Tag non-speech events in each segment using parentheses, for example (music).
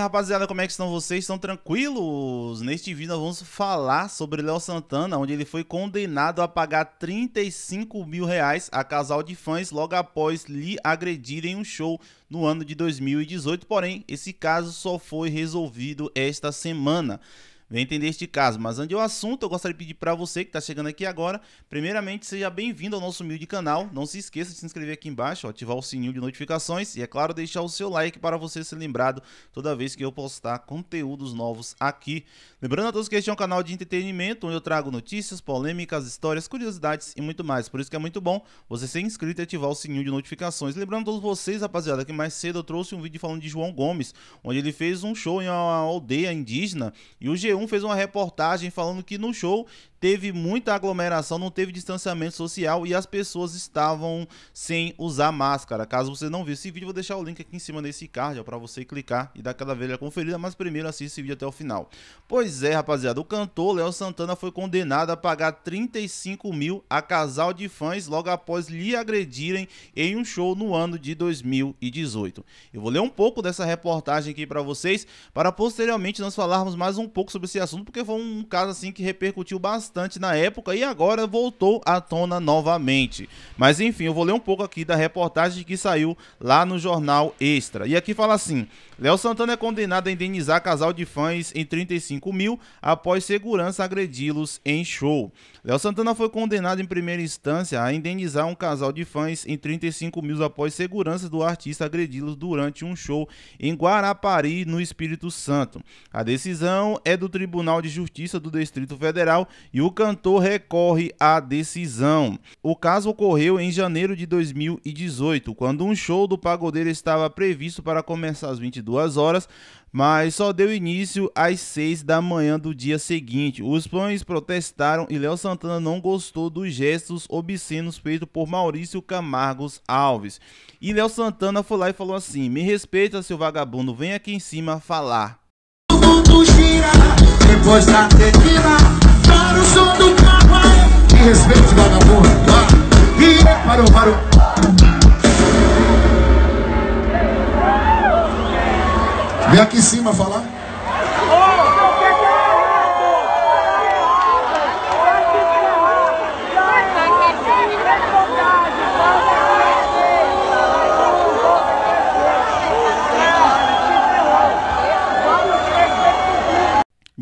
rapaziada, como é que estão vocês? Estão tranquilos? Neste vídeo nós vamos falar sobre Léo Santana, onde ele foi condenado a pagar 35 mil reais a casal de fãs logo após lhe agredirem um show no ano de 2018, porém esse caso só foi resolvido esta semana vem entender este caso. Mas antes do assunto, eu gostaria de pedir para você que está chegando aqui agora, primeiramente, seja bem-vindo ao nosso humilde canal. Não se esqueça de se inscrever aqui embaixo, ativar o sininho de notificações e, é claro, deixar o seu like para você ser lembrado toda vez que eu postar conteúdos novos aqui. Lembrando a todos que este é um canal de entretenimento, onde eu trago notícias, polêmicas, histórias, curiosidades e muito mais. Por isso que é muito bom você ser inscrito e ativar o sininho de notificações. Lembrando a todos vocês, rapaziada, que mais cedo eu trouxe um vídeo falando de João Gomes, onde ele fez um show em uma aldeia indígena e o G1 fez uma reportagem falando que no show teve muita aglomeração, não teve distanciamento social e as pessoas estavam sem usar máscara. Caso você não viu esse vídeo, vou deixar o link aqui em cima desse card para você clicar e dar aquela velha conferida, mas primeiro assista esse vídeo até o final. Pois é, rapaziada, o cantor Léo Santana foi condenado a pagar 35 mil a casal de fãs logo após lhe agredirem em um show no ano de 2018. Eu vou ler um pouco dessa reportagem aqui para vocês, para posteriormente nós falarmos mais um pouco sobre esse assunto porque foi um caso assim que repercutiu bastante na época e agora voltou à tona novamente. Mas enfim, eu vou ler um pouco aqui da reportagem que saiu lá no jornal Extra. E aqui fala assim: Léo Santana é condenado a indenizar casal de fãs em 35 mil após segurança agredi-los em show. Léo Santana foi condenado em primeira instância a indenizar um casal de fãs em 35 mil após segurança do artista agredi-los durante um show em Guarapari, no Espírito Santo. A decisão é do Tribunal de Justiça do Distrito Federal e o cantor recorre à decisão. O caso ocorreu em janeiro de 2018, quando um show do pagodeiro estava previsto para começar às 22 horas, mas só deu início às 6 da manhã do dia seguinte. Os fãs protestaram e Léo Santana não gostou dos gestos obscenos feitos por Maurício Camargos Alves. E Léo Santana foi lá e falou assim: Me respeita, seu vagabundo, vem aqui em cima falar mundo gira Depois da tequila Para o som do carro E respeite, é vagabundo E parou, parou Vem aqui em cima falar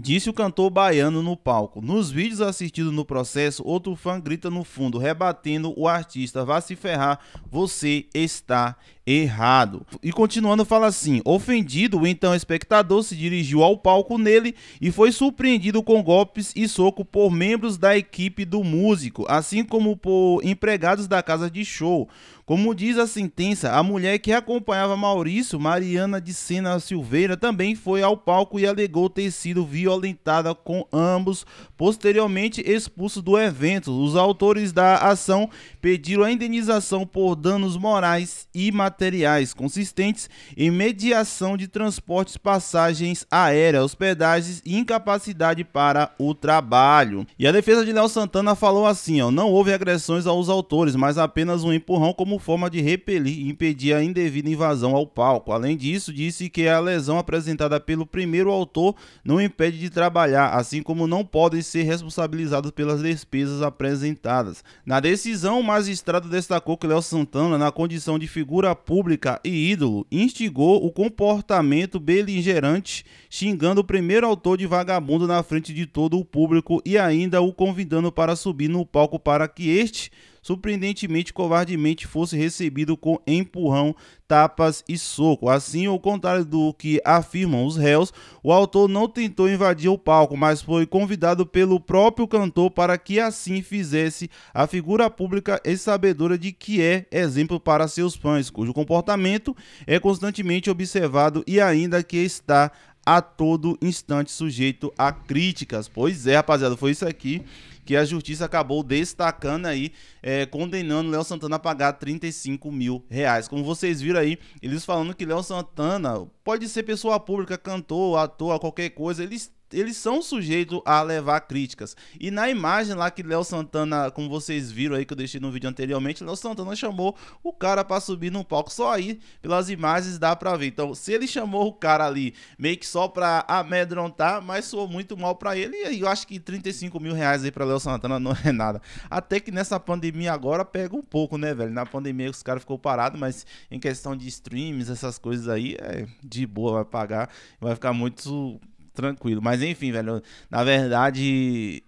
disse o cantor baiano no palco. Nos vídeos assistidos no processo, outro fã grita no fundo, rebatendo o artista: Vá se ferrar, você está errado. E continuando, fala assim: ofendido, o então espectador se dirigiu ao palco nele e foi surpreendido com golpes e soco por membros da equipe do músico, assim como por empregados da casa de show. Como diz a sentença, a mulher que acompanhava Maurício, Mariana de Sena Silveira, também foi ao palco e alegou ter sido violentada com ambos, posteriormente expulso do evento. Os autores da ação pediram a indenização por danos morais e materiais consistentes em mediação de transportes, passagens aéreas, hospedagens e incapacidade para o trabalho. E a defesa de Léo Santana falou assim, ó, não houve agressões aos autores, mas apenas um empurrão como forma de repelir e impedir a indevida invasão ao palco. Além disso, disse que a lesão apresentada pelo primeiro autor não impede de trabalhar, assim como não podem ser responsabilizados pelas despesas apresentadas. Na decisão, o magistrado destacou que Léo Santana, na condição de figura pública e ídolo, instigou o comportamento beligerante, xingando o primeiro autor de vagabundo na frente de todo o público e ainda o convidando para subir no palco para que este surpreendentemente covardemente fosse recebido com empurrão, tapas e soco. Assim, ao contrário do que afirmam os réus, o autor não tentou invadir o palco, mas foi convidado pelo próprio cantor para que assim fizesse a figura pública e sabedora de que é exemplo para seus fãs, cujo comportamento é constantemente observado e ainda que está a todo instante sujeito a críticas. Pois é, rapaziada, foi isso aqui que a justiça acabou destacando aí, é, condenando Léo Santana a pagar 35 mil reais. Como vocês viram aí, eles falando que Léo Santana pode ser pessoa pública, cantor, ator, qualquer coisa, eles eles são sujeitos a levar críticas. E na imagem lá que Léo Santana, como vocês viram aí que eu deixei no vídeo anteriormente, Léo Santana chamou o cara para subir no palco. Só aí, pelas imagens, dá pra ver. Então, se ele chamou o cara ali meio que só pra amedrontar, mas soou muito mal pra ele. E eu acho que 35 mil reais aí pra Léo Santana (laughs) não é nada. Até que nessa pandemia agora pega um pouco, né, velho? Na pandemia os caras ficou parado, mas em questão de streams, essas coisas aí, é de boa, vai pagar. Vai ficar muito tranquilo. Mas enfim, velho, na verdade,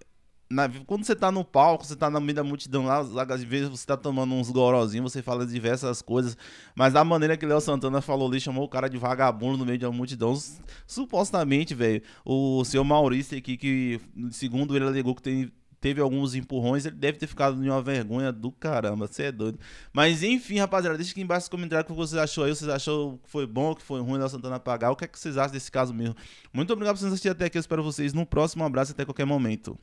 na, quando você tá no palco, você tá no meio da multidão lá, às vezes você tá tomando uns gorozinhos, você fala diversas coisas, mas da maneira que Léo Santana falou ali, chamou o cara de vagabundo no meio da multidão, supostamente, velho, o seu Maurício aqui, que segundo ele alegou que tem, teve alguns empurrões, ele deve ter ficado de uma vergonha do caramba, você é doido. Mas enfim, rapaziada, deixa aqui embaixo nos comentários o que vocês achou aí, vocês achou que foi bom, que foi ruim da Santana pagar, o que é que vocês acham desse caso mesmo. Muito obrigado por vocês assistirem até aqui, eu espero vocês no próximo, um abraço até qualquer momento.